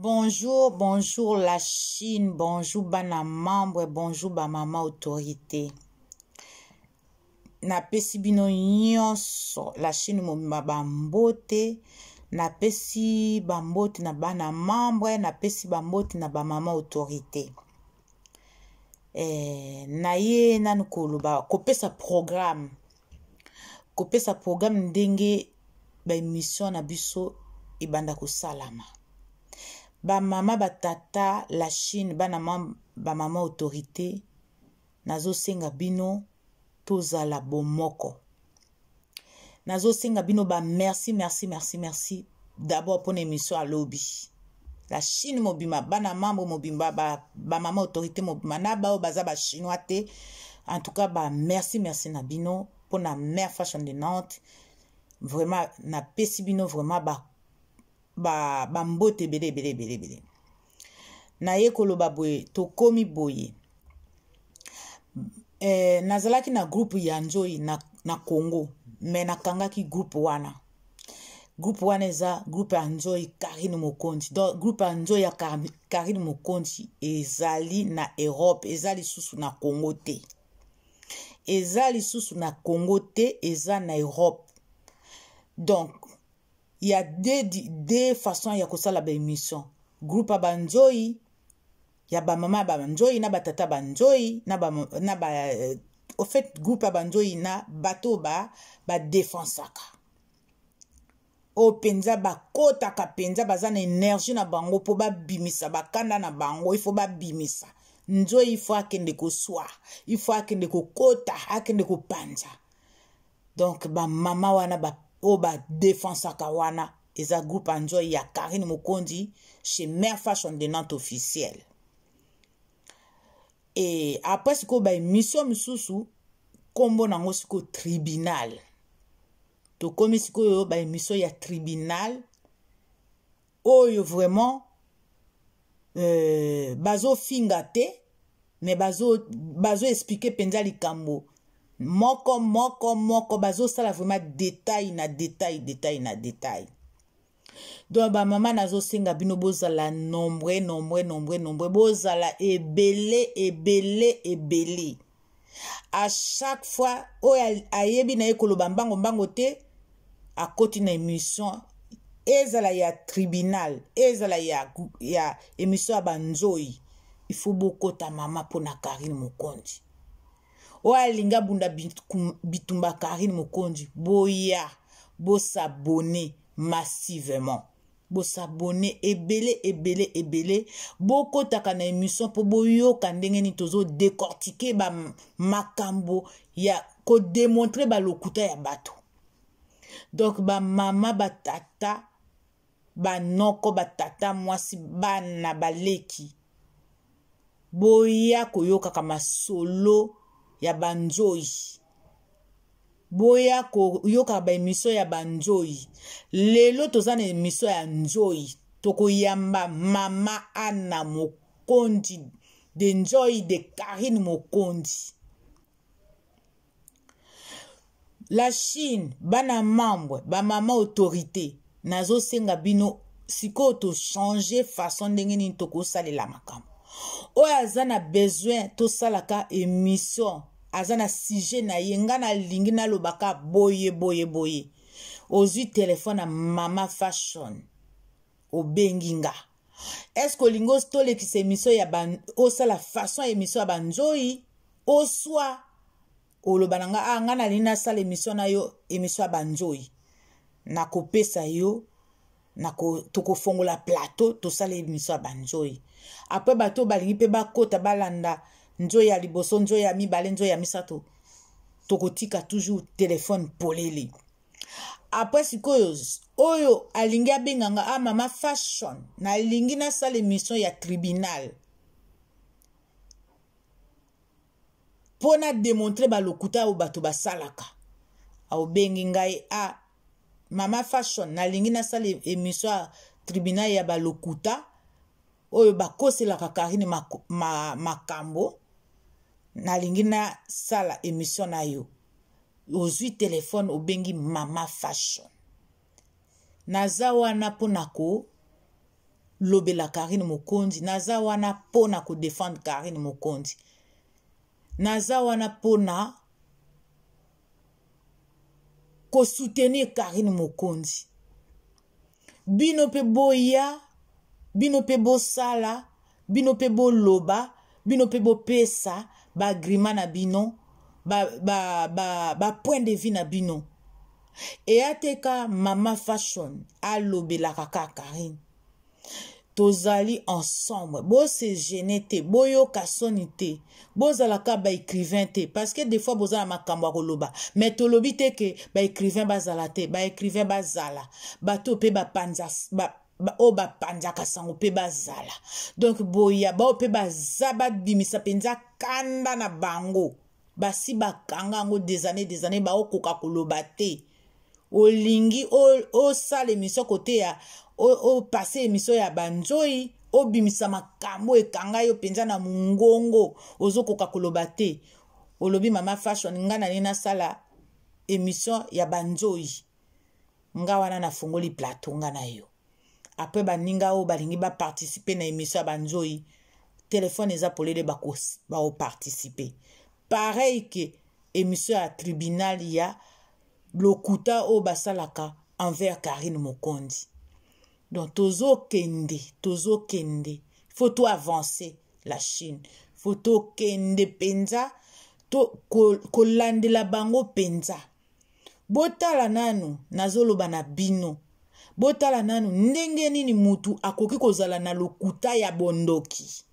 bonjour bonjour la chine bonjour bana mambo bonjour bamama autorité napesi bino nyonso la chine mobimba bambote napesi bambote na bana mambre napesi bambote na bamama autorité e, eh, na ye nanu koloba kopesa programe kopesa programe ndenge baemission na biso ebanda kosalama bamama batata la chine bana bamama autorité nazosenga bino tozala bomoko nazosenga bino bamerci merci merci merci d'abord mpona émission alobi la chine mobima bana mambre mobimba bamama ba autorité mobima na bao baza bachinois te en tout cas bamerci merci na bino mpona mare fashion de nantes vraiment napesi bino vraiment ba bambote ba ebele ebele ebele ebele naye koloba boye tokómi boye eh, nazalaki na groupe ya nzoi na, na congo me nakangaki groupe wana groupe wana eza groupe ya nzoi karine mokonzi donc groupe ya nzoi ya karine mokonzi ezali na europe eza lisusu na congo te eza lisusu na congo te eza na europe donc ya de, de façon ya kosala baémission groupe ya banzoi ya bamama banzoi na batata banzoi na ba, na ba, euh, au fait groupe ya banzoi na bato oyo ba, badefensaka oyo mpenza bakɔtaka mpenza baza na énergie na bango mpo babimisa bakanda na bango ifo babimisa nzoi ifo akende koswa ifo akende kokɔta akende kopanza donk bamama wana ba oyo badefansaka wana eza groupe anzoi ya karine mokondi chez mare fashion denante officielle e apres sikoyo baemission misusu nkombo nango sikoyo tribunal tokómi sikoyo baemission ya tribunal oyo vraiment euh, bazofinga te me bazoexplike bazo mpenza likambo moko moko moko bazosala vraiment detail na detail detail na detail donc bamama nazosenga bino bozala nombre nombre nombre nombre bozala ebele ebele ebele a chaque fois oyo ayebi na ye koloba mbango mbango te akoti na émission ezala ya tribunal ezala ya, ya émission ya banzoi ifo bokota mama mpona karine mokondi oyo alingi abunda bitumba karine mokonzi boya bosabone massivement bosabone ebele ebele ebele bokɔtaka na émission mpo boyoka ndenge nini tozodekortike bamakambo ya kodemontre balokuta ya bato donk bamama batata banoko batata mwasi bana baleki boya koyokaka masolo ya banzoi boya koyoka baemisio ya banzoi lelo toza na emisio ya nzoi tokoyamba mama ana mokonzi de nzoi de karine mokonzi la chine bana membre bamama autorité nazosenga bino sikoyo tochange façon ndenge nini tokosalela makambo oyo aza na besoin tosalaka émission aza na sujet na ye nga nalingi nalobaka boye boye boye ozwi telefone ya mama fashion obengi nga eske olingi tolekisa émission ya ba osala façon ya émission ya banzoi oswa oloba na nga ah, nga nalingi nasala émission na yo émission ya banzoi nakopesa yo nako tokofongola plateau tosala émission ya banzoi apres bato oyo balingi mpe bakɔta balanda nzoyi ya liboso nzoyi ya mibale nzoyi ya misato tokotika toujours telefone polele apres sikoyo oyo alingi abenganga a ah, mama fashion nalingi nasala émission ya tribunal mpo na démontre balokuta oyo bato basalaka aobengi ngai a ah, mama fashion nalingi nasala émission ya tribunal ya balokuta oyo bakoselaka karine makambo ma, ma nalingi nasala émission na yo ozwi telefone obengi mama fashion naza wana mpona kolobela karine mokonzi naza wana mpona kodefendre karine mokonzi naza wana mpona kosoutenir karine mokonzi bino mpe boya bino mpe bosala bino mpe boloba bino mpe bopesa baagrima na bino bapoint ba, ba, ba de vie na bino eya te ka mama fashion alobelaka ka karine tozali ensemble bosegene te boyoka soni te bozalaka baécrivain te parceke des fois bozala makambo ya koloba me tolobi te ke baécrivain bazala te baécrivain bazala bato mpe bapanza ba, oyo bapanzaka sango mpe bazala donk boya bao mpe baza babimisa mpenza kanda na bango basi bakanga yango desane desane baokoka koloba te olingi osala emission koteya opase emission ya banzoi obimisa makambo ekanga yo mpenza na mongongo ozokoka koloba te olobi mama fashion nga na nini nasala emission ya banzoi nga wana nafungoli plateau nga na yo apres baninga oyo balingi baparticipe na émission ya banzoi telefone eza polele bakoparticipe pareil ke émission ya tribunal ya lokuta oyo basalaka envers karine mokondi donc tozokende tozokende fo to avance la chine fo tokende mpenza kolandela ko bango mpenza botala nanu nazoloba na bino botala nanu ndenge nini mutu akoki kozala na lokuta ya bondoki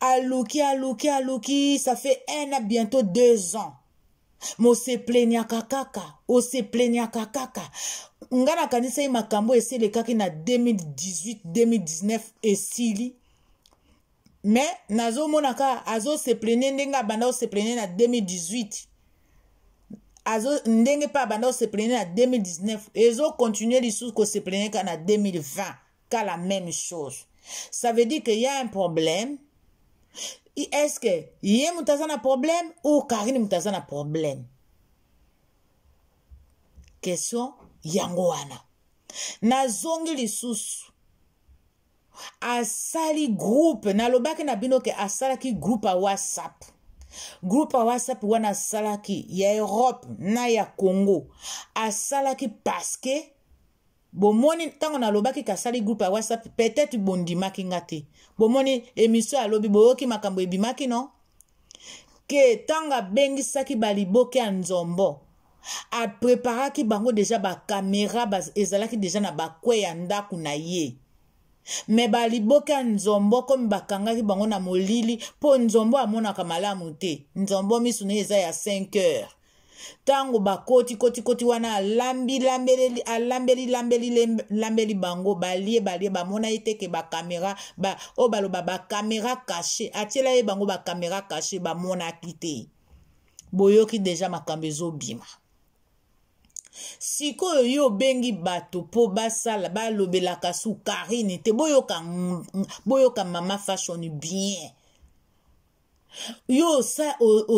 aluki aluki aluki ça fait un à bientôt deux ans mosepleniaka kaka osepleniaka kaka nga nakanisa ye makambo eselekaki na 2018 2019 esili me nazomona kaka azoseplene ndenge abanda oseplene na 2018 azo ndenge mpe abanda koseplene na 2019 ezokontinue lisusu koseplene kaka na 2020 ka la même chose ça veut dire que ya un problème est ce que ye moto aza na problème ou karine moto aza na problème question yango wana nazongi lisusu asali groupe nalobaki na bino ke asalaki groupe ya whatsapp groupe ya whatsapp wana asalaki ya europe na ya congo asalaki parceke bomoni ntango nalobaki kasali groupe ya whatsapp peut-être bondimaki nga te bomoni emission alobi boyoki makambo ebimaki no ke ntango abengisaki baliboke ya nzombo apreparaki bango deja bakamera ezalaki deja na bakwe ya ndako na ye me baliboki ya nzombo komi bakangaki bango na molili mpo nzombo amonaka malamu te nzombo misuna eza ya 5 heures ntango bakoti kotikoti wana alambelilambeli alambeli lambeli bango balie balie bamona ye teke bakamera ba, oyo baloba bakamera kashe atiela ye bango bakamera kashe bamonaki te boyoki deja makambo ezobima sikoyo yo obengi bato mpo basala balobelaka sukarine te boyoka, boyoka mama fashion bien yo osa,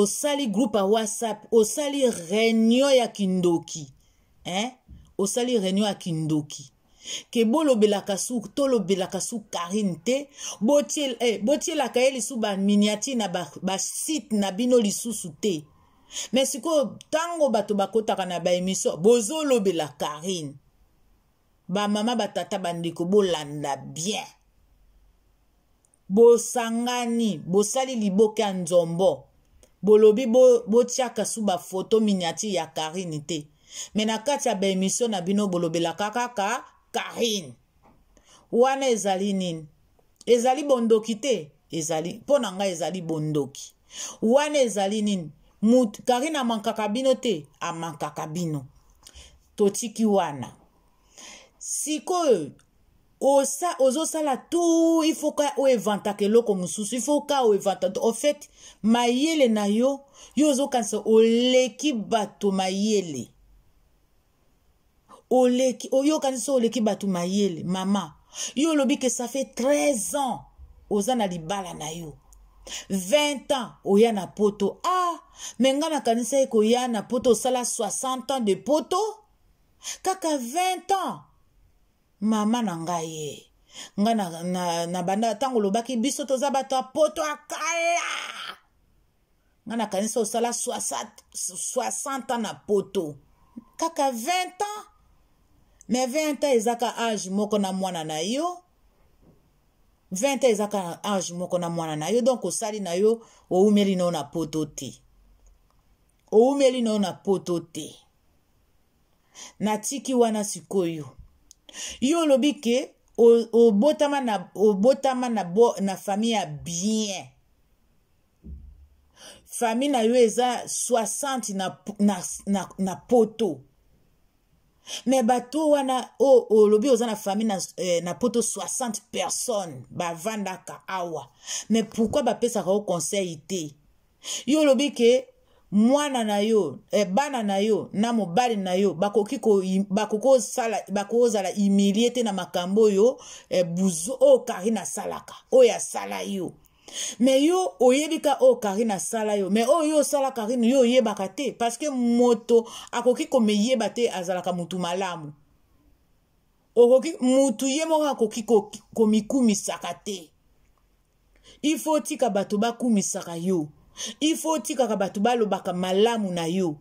osali groupe ya whatsapp osali réunion ya kindoki hein? osali réunion ya kindoki ke bolobelaka su tolobelaka su karine te eh, botielaka eh, bo ye lisu baminiati na basite ba na bino lisusu te me sikoyo ntango bato bakotaka na baémission bozolobela karine bamama batata bandeko bolanda bien bosangani bosali liboke ya nzombo bolobi botiaka bo su bafoto miniati ya karine te me na kati ya baémission na bino bolobelaka kaka karine wana ezali nini ezali bondoki te ezali mpo na ngai ezali bondoki wana ezali nini mut karine amankaka bino te amankaka bino totiki wana sikoyo euh, osa ozosala tout il faut ka oevantaka eloko mosusu il faut ka oevanta en fait mayele na yo yo ozokanisa oleki bato mayele oleki yo okanisa oleki bato mayele mama yo olobi ke ça fait 13 ans oza na libala na yo 20 ans oya na poto ah me nga na kanisa ekoya na poto osala 60 ans de poto kaka 20 ans mama na ngai ye nga na, na, na banda ntango olobaki biso toza bato ya poto ya kala nga na kanisa osala 60, 60 ans na poto kaka 20 ans me 20 ans ezaka age moko na mwana na yo vingt eza kaka ange moko na mwana na yo donk osali na yo oumeli na yo na poto te oumeli na yo na poto te natiki wana sikoyo yo olobi ke obotama na, obotama na, bo, na fami ya bien fami na yo eza 60 na, na, na, na poto me bato wana o oh, oh, olobi oza na famille na, eh, na poto 60 personne bavandaka awa me pourkui bapesaka o conseil te yo olobi ke mwana na yo eh, bana na yo na mobali na yo bakoki bakokozala bako humilie te na makambo oyo eh, buzo oyo oh, karine asalaka oyo asala yo me yo oyebika oyo oh, karine asala yo me oyo oh, yo osala karine yo oyebaka te parceke moto akoki komeyeba te azalaka motu malamu okoki motu ye moko akoki komikumisaka te ifo tika bato bakumisaka yo ifo otikaka bato balobaka malamu na yo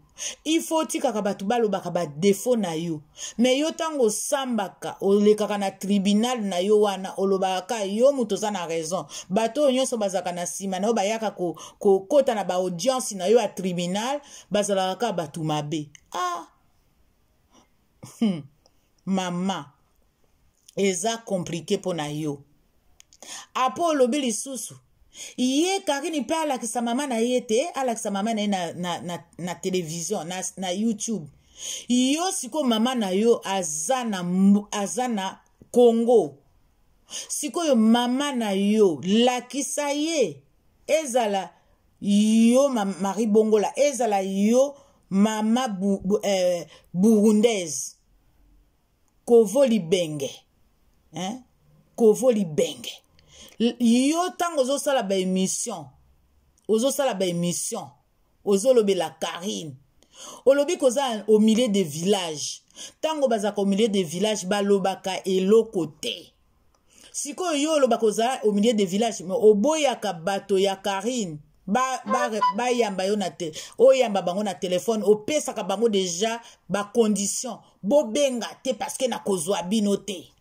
ifo otikaka bato balobaka badefo na yo me yo ntango osambaka olekaka na tribunal na yo wana olobaka yo moto oza na raison bato oyo nyonso bazalaka na nsima na yo bayaka kokɔta na baaudience na yo ya tribunal bazalaka kaka bato mabe ah hmm. mama eza komplike mpo na yo apo olobi lisusu ye karini mpe alakisa mama na ye te alakisa mama na ye na, na, na, na televizio na, na youtube yo sikoyo mama na yo aza na, aza na kongo sikoyo mama na yo lakisa ye ezala yo mari bongola ezala yo mama bu, bu, eh, burundaise kovo libenge eh? kovo libenge yo ntango ozosala baémission ozosala baémission ozolobela karine olobi koza au milieu de village ntango bazalaka au milieu de village balobaka eloko te sikoyo yo olobaka ozala au milieu de village me oboyaka bato ya karine bayamba ba, ba yo na te oyamba bango na telefone opesaka bango deja bacondition bobenga te parceke na kozwa bino te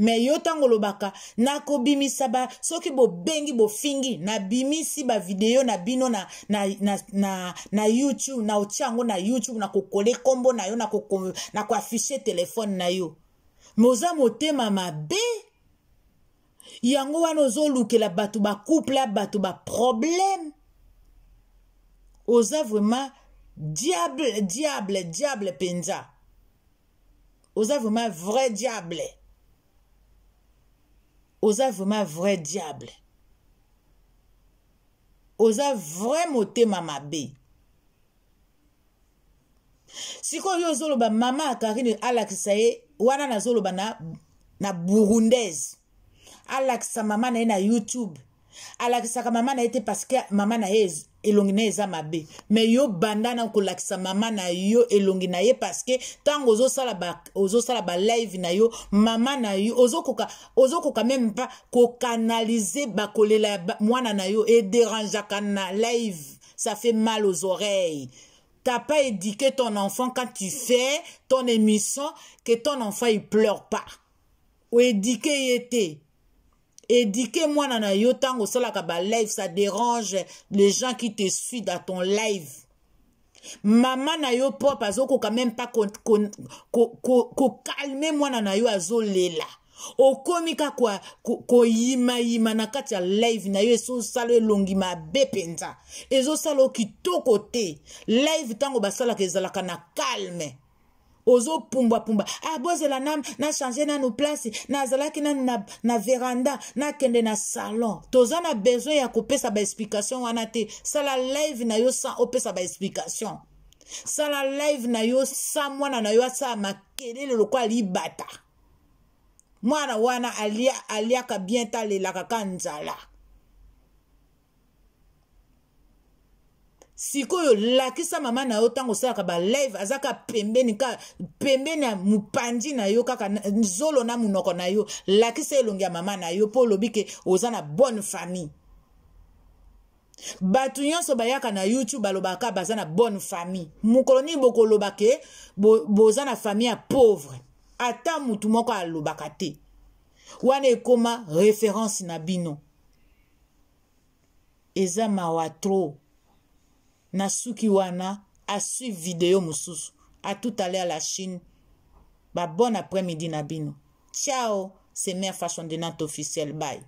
me yo ntango olobaka nakobimisa ba soki bobengi bofingi nabimisi bavideo na bino na, na, na, na, na youtube na otya yango na youtube nakokole nkombo na yo nakoafishe telefone na yo me oza motema mabe yango wana ozolukela bato bacouple bato baproblème oza vraiment diable diable diable mpenza oza vraiment vrai diable oza vraiment vrai diable oza vrai motema mabe sikoyo ozoloba mama akarine alakisa ye wana nazoloba na, na burundaise alakisa mama na ye na youtube alakisaka mama na parce que mama na ez elongi na eza mabe me yo banda na kolakisa mama na yo elongi na ye tango ozo sala ba, live na yo mama na yo ozo même même pas ko kanalize ba, mwana na yo deranja kana live ça fait mal aux oreilles T'as pas éduqué ton enfant quand tu fais ton émission que ton enfant il pleure pas. Ou édiqué il édike mwana na yo ntango osalaka balive ça dérange les gens qui te suit dans ton live mama na yo propre azokoka meme mpa kokalme ko, ko, ko, mwana na yo azolela okomi kaka koyimayima na kati ya live na yo ezosala elongi mabe mpenza ezosala o kitoko te live ntango basalaka ezalaka na calme ozopumbwapumba ah bozela nanu nachange nanu place nazalaki nanu na, na veranda nakende na salon toza na besoin ya kopesa baexplication wana te sala live na yo sa opesa baexplication sala live na yo sa mwana na yo asala makelele lokola libata mwana wana aliaka alia bien ta alelaka ka nzala sikoyo lakisa mama na yo ntango osalaka balive aza ka pembeni ka pembeni ya mopanzi na yo kaka nzolo na monoko na yo lakisa elongi ya mama na yo mpo olobi ke oza na bonne famille bato nyonso bayaka na youtube balobaka baza na bonne famille mokolo nini bokoloba ke boza bo na famille ya pauvre ata motu moko alobaka te wana ekoma référence na bino eza mawa trop na suki wana asuive video mosusu à tout à l'heure la chine babone après-midi na bino ciao c'est mère fashion denante officiel bye